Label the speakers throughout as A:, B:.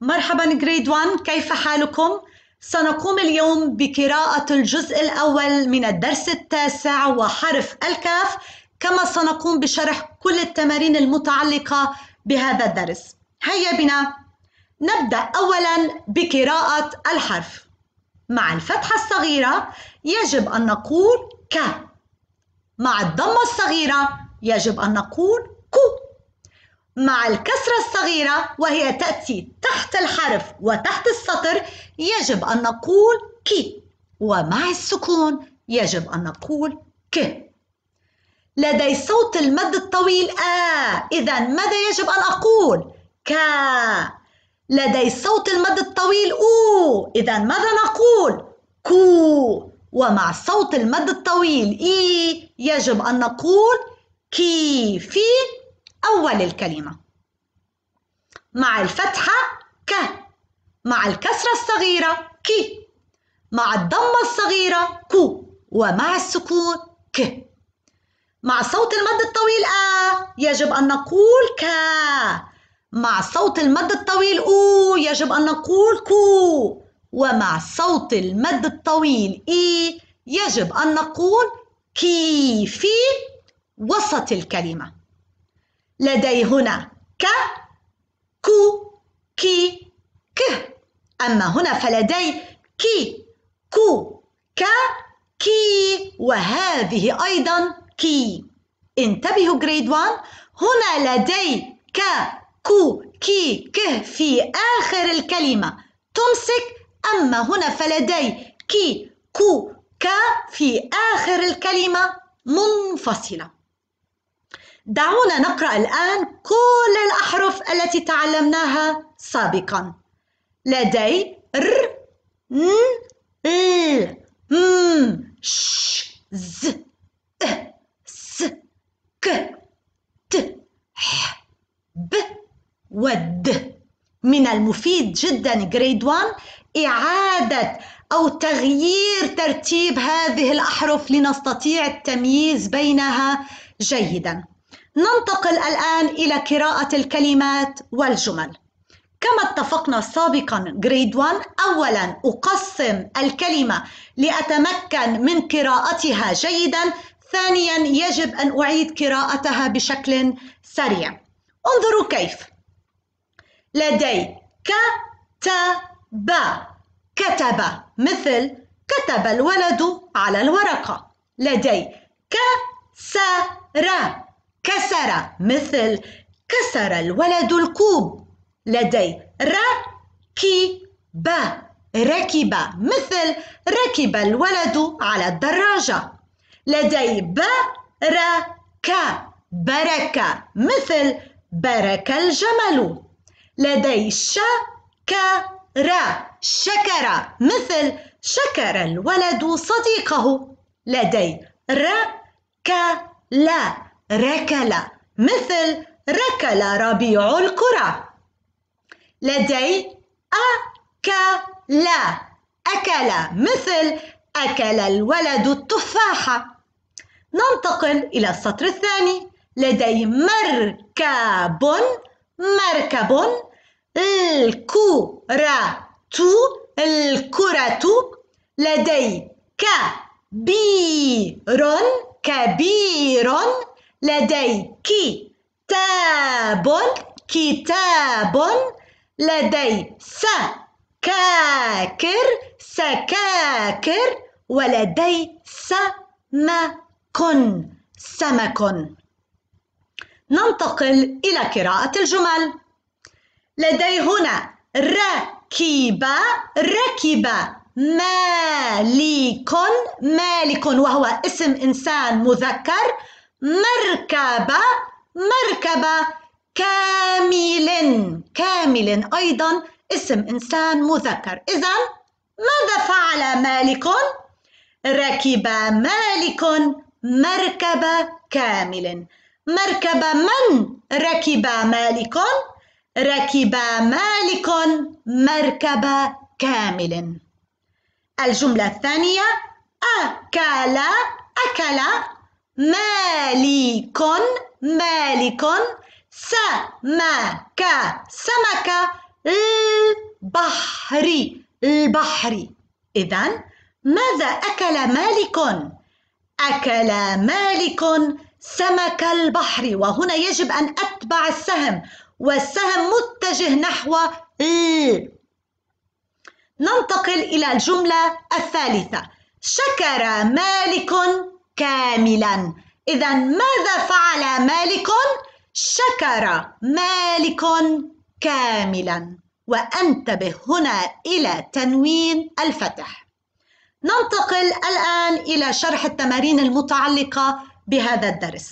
A: مرحبا جريد 1 كيف حالكم؟ سنقوم اليوم بقراءة الجزء الأول من الدرس التاسع وحرف الكاف كما سنقوم بشرح كل التمارين المتعلقة بهذا الدرس هيا بنا نبدأ أولا بقراءة الحرف مع الفتحة الصغيرة يجب أن نقول ك مع الضمة الصغيرة يجب أن نقول كو مع الكسرة الصغيرة وهي تأتي تحت الحرف وتحت السطر يجب أن نقول كي ومع السكون يجب أن نقول ك لدي صوت المد الطويل آ إذا ماذا يجب أن أقول كا لدي صوت المد الطويل أو إذا ماذا نقول كو ومع صوت المد الطويل إي يجب أن نقول في أول الكلمة مع الفتحة ك مع الكسرة الصغيرة كي مع الضمة الصغيرة كو ومع السكون ك مع صوت المد الطويل آ يجب أن نقول كا مع صوت المد الطويل أو يجب أن نقول كو ومع صوت المد الطويل إي يجب أن نقول في وسط الكلمة لدي هنا ك كو كي ك أما هنا فلدي كي كو ك كي وهذه أيضا كي انتبهوا جريد 1 هنا لدي ك كو كي ك في آخر الكلمة تمسك أما هنا فلدي كي كو ك في آخر الكلمة منفصلة دعونا نقرأ الآن كل الأحرف التي تعلمناها سابقا لدي ر ن ل م ش ز أ س ك ت ح ب ود من المفيد جدا جريد 1 إعادة أو تغيير ترتيب هذه الأحرف لنستطيع التمييز بينها جيداً ننتقل الآن إلى قراءة الكلمات والجمل كما اتفقنا سابقا جريد 1 أولا أقسم الكلمة لأتمكن من قراءتها جيدا ثانيا يجب أن أعيد قراءتها بشكل سريع انظروا كيف لدي كتب كتب مثل كتب الولد على الورقة لدي كسر كسر مثل كسر الولد الكوب لدي ركب ركب مثل ركب الولد على الدراجة لدي ك بركة مثل برك الجمل لدي ر شكر مثل شكر الولد صديقه لدي لا ركل مثل ركل ربيع الكرة لدي أكل أكل مثل أكل الولد التفاحة ننتقل إلى السطر الثاني لدي مركب مركب الكرة الكرة لدي كبير كبير لديك تاب كتاب لدي سكاكر سكاكر ولدي سمك سمك ننتقل إلى قراءة الجمل لدي هنا ركب ركب مالك مالك وهو اسم إنسان مذكر مركبة مركبة كامل كامل أيضا اسم إنسان مذكر إذا ماذا فعل مالك؟ ركب مالك مركبة كامل مركبة من ركب مالك؟ ركب مالك مركبة كامل الجملة الثانية أكل أكل مالك مالك سمك سمك البحر البحر إذا ماذا أكل مالك؟ أكل مالك سمك البحر وهنا يجب أن أتبع السهم والسهم متجه نحو ننتقل إلى الجملة الثالثة شكر مالك كاملا إذا ماذا فعل مالك؟ شكر مالك كاملا وأنتبه هنا إلى تنوين الفتح ننتقل الآن إلى شرح التمارين المتعلقة بهذا الدرس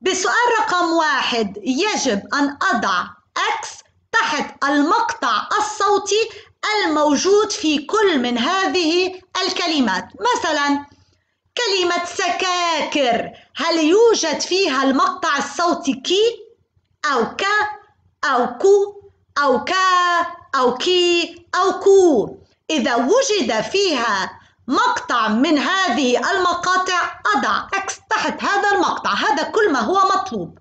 A: بسؤال رقم واحد يجب أن أضع أكس تحت المقطع الصوتي الموجود في كل من هذه الكلمات مثلاً كلمة سكاكر هل يوجد فيها المقطع الصوتي كي أو ك أو كو أو كا أو كي أو كو إذا وجد فيها مقطع من هذه المقاطع أضع إكس تحت هذا المقطع هذا كل ما هو مطلوب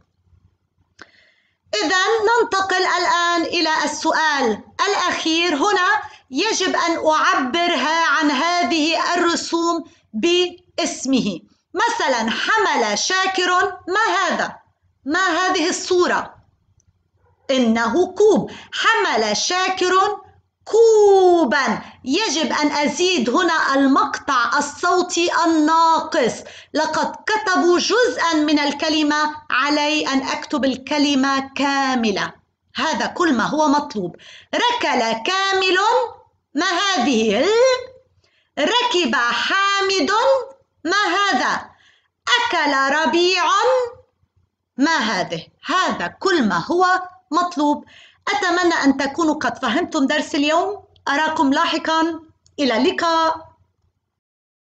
A: إذا ننتقل الآن إلى السؤال الأخير هنا يجب أن أعبرها عن هذه الرسوم ب اسمه مثلا حمل شاكر ما هذا ما هذه الصورة إنه كوب حمل شاكر كوبا يجب أن أزيد هنا المقطع الصوتي الناقص لقد كتبوا جزءا من الكلمة علي أن أكتب الكلمة كاملة هذا كل ما هو مطلوب ركل كامل ما هذه ركب حامد ما هذا أكل ربيع ما هذه هذا كل ما هو مطلوب أتمنى أن تكونوا قد فهمتم درس اليوم أراكم لاحقا إلى اللقاء